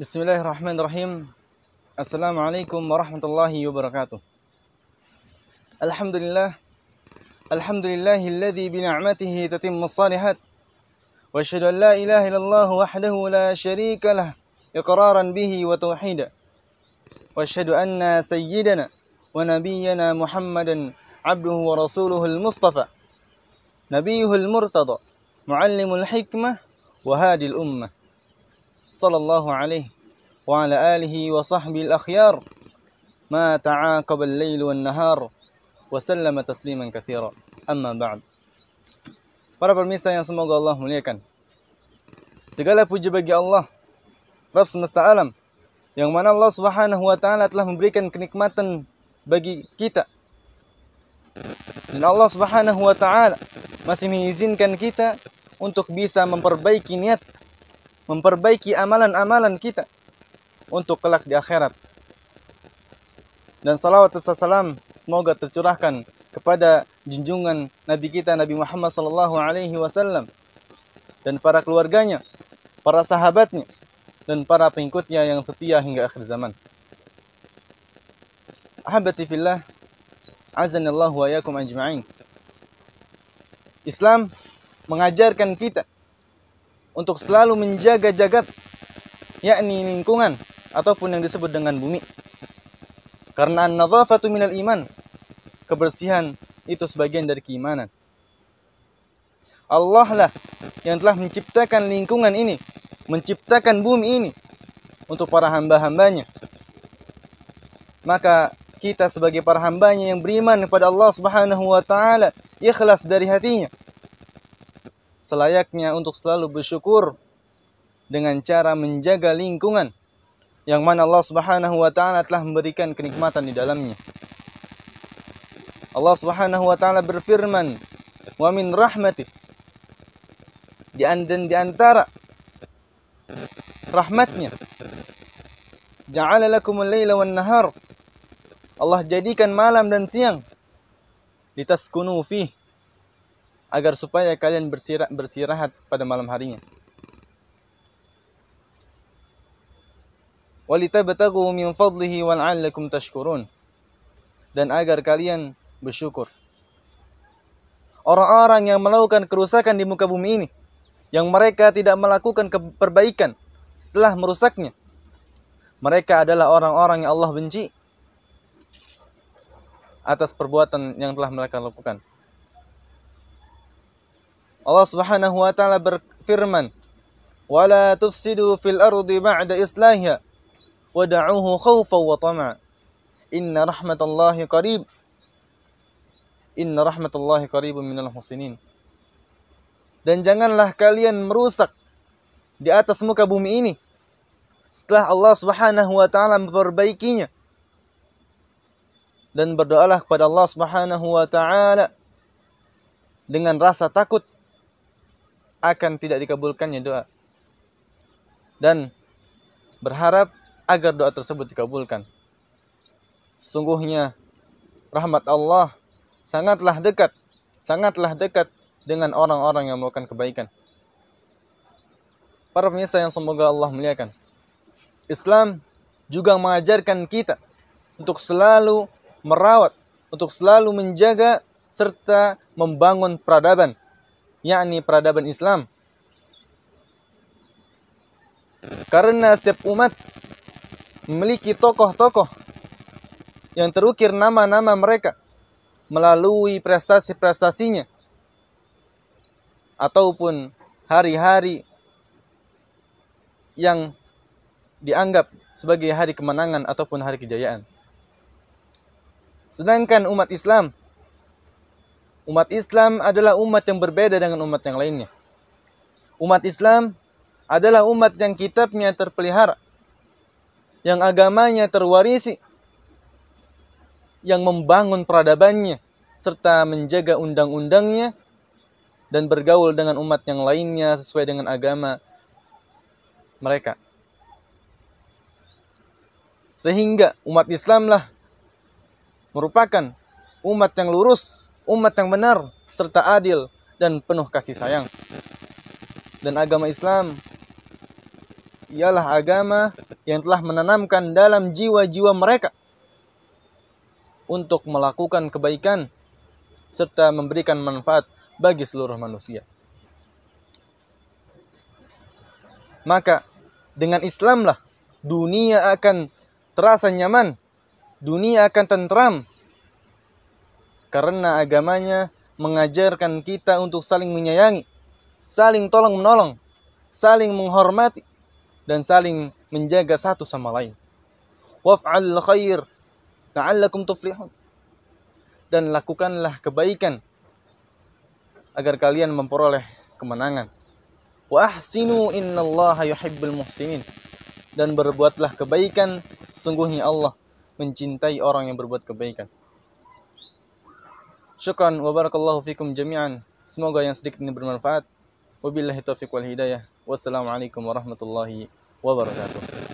بسم الله الرحمن الرحيم السلام عليكم ورحمة الله وبركاته الحمد لله الحمد لله الذي بنعمته تتم الصالحات وأشهد أن لا إله إلا الله وحده لا شريك له إقرارا به وتوحيدا وأشهد أن سيدنا ونبينا محمدا عبده ورسوله المصطفى نبيه المرتضى معلم الحكمة وهادي الأمة sallallahu alaihi wa ala alihi wa sahbihi al-akhyar ma ta'aqaba al-lail wan nahar wa sallama tasliman katsira amma ba'd Para pemirsa yang semoga Allah muliakan Segala puji bagi Allah Rabb semesta alam yang mana Allah Subhanahu wa taala telah memberikan kenikmatan bagi kita. Dan Allah Subhanahu wa taala masih mengizinkan kita untuk bisa memperbaiki niat memperbaiki amalan-amalan kita untuk kelak di akhirat. Dan salawat salam semoga tercurahkan kepada junjungan Nabi kita Nabi Muhammad sallallahu alaihi wasallam dan para keluarganya, para sahabatnya dan para pengikutnya yang setia hingga akhir zaman. Ahabati fillah, azanallahu wa yakum ajma'in. Islam mengajarkan kita untuk selalu menjaga jagat yakni lingkungan ataupun yang disebut dengan bumi. Karena an-nadhafatu minal iman. Kebersihan itu sebagian dari keimanan. Allah lah yang telah menciptakan lingkungan ini, menciptakan bumi ini untuk para hamba-hambanya. Maka kita sebagai para hambanya yang beriman kepada Allah Subhanahu wa taala ikhlas dari hatinya selayaknya untuk selalu bersyukur dengan cara menjaga lingkungan yang mana Allah Subhanahu wa taala telah memberikan kenikmatan di dalamnya. Allah Subhanahu wa taala berfirman, "Wa min rahmati." Di dan di antara rahmatnya Ja'ala lakumul laila wan nahar. Allah jadikan malam dan siang litaskunu fihi agar supaya kalian bersirah, bersirahat pada malam harinya. Walitabtagu min fadlihi wal'allakum tashkurun. Dan agar kalian bersyukur. Orang-orang yang melakukan kerusakan di muka bumi ini, yang mereka tidak melakukan perbaikan setelah merusaknya, mereka adalah orang-orang yang Allah benci atas perbuatan yang telah mereka lakukan. Allah Subhanahu wa taala berfirman, "Wala tufsidu fil ardi ba'da islahiha wa da'uhu khaufan wa tama'a. Inna rahmatallahi qarib." Inna rahmatallahi qaribun minal muhsinin. Dan janganlah kalian merusak di atas muka bumi ini setelah Allah Subhanahu wa taala memperbaikinya. Dan berdoalah kepada Allah Subhanahu wa taala dengan rasa takut akan tidak dikabulkannya doa. Dan berharap agar doa tersebut dikabulkan. Sungguhnya rahmat Allah sangatlah dekat, sangatlah dekat dengan orang-orang yang melakukan kebaikan. Para pemirsa yang semoga Allah muliakan. Islam juga mengajarkan kita untuk selalu merawat, untuk selalu menjaga serta membangun peradaban yakni peradaban Islam. Karena setiap umat memiliki tokoh-tokoh yang terukir nama-nama mereka melalui prestasi-prestasinya ataupun hari-hari yang dianggap sebagai hari kemenangan ataupun hari kejayaan. Sedangkan umat Islam Umat Islam adalah umat yang berbeda dengan umat yang lainnya. Umat Islam adalah umat yang kitabnya terpelihara, yang agamanya terwarisi, yang membangun peradabannya, serta menjaga undang-undangnya dan bergaul dengan umat yang lainnya sesuai dengan agama mereka. Sehingga umat Islamlah merupakan umat yang lurus umat yang benar serta adil dan penuh kasih sayang. Dan agama Islam ialah agama yang telah menanamkan dalam jiwa-jiwa mereka untuk melakukan kebaikan serta memberikan manfaat bagi seluruh manusia. Maka dengan Islamlah dunia akan terasa nyaman, dunia akan tentram, karena agamanya mengajarkan kita untuk saling menyayangi, saling tolong-menolong, saling menghormati, dan saling menjaga satu sama lain. Waf'al khair la'allakum tuflihun. Dan lakukanlah kebaikan agar kalian memperoleh kemenangan. Wa ahsinu innallaha yuhibbul muhsinin. Dan berbuatlah kebaikan, sungguhnya Allah mencintai orang yang berbuat kebaikan. Syukran wa barakallahu fikum jami'an. Semoga yang sedikit ini bermanfaat. Wabillahi taufiq wal hidayah. Wassalamualaikum warahmatullahi wabarakatuh.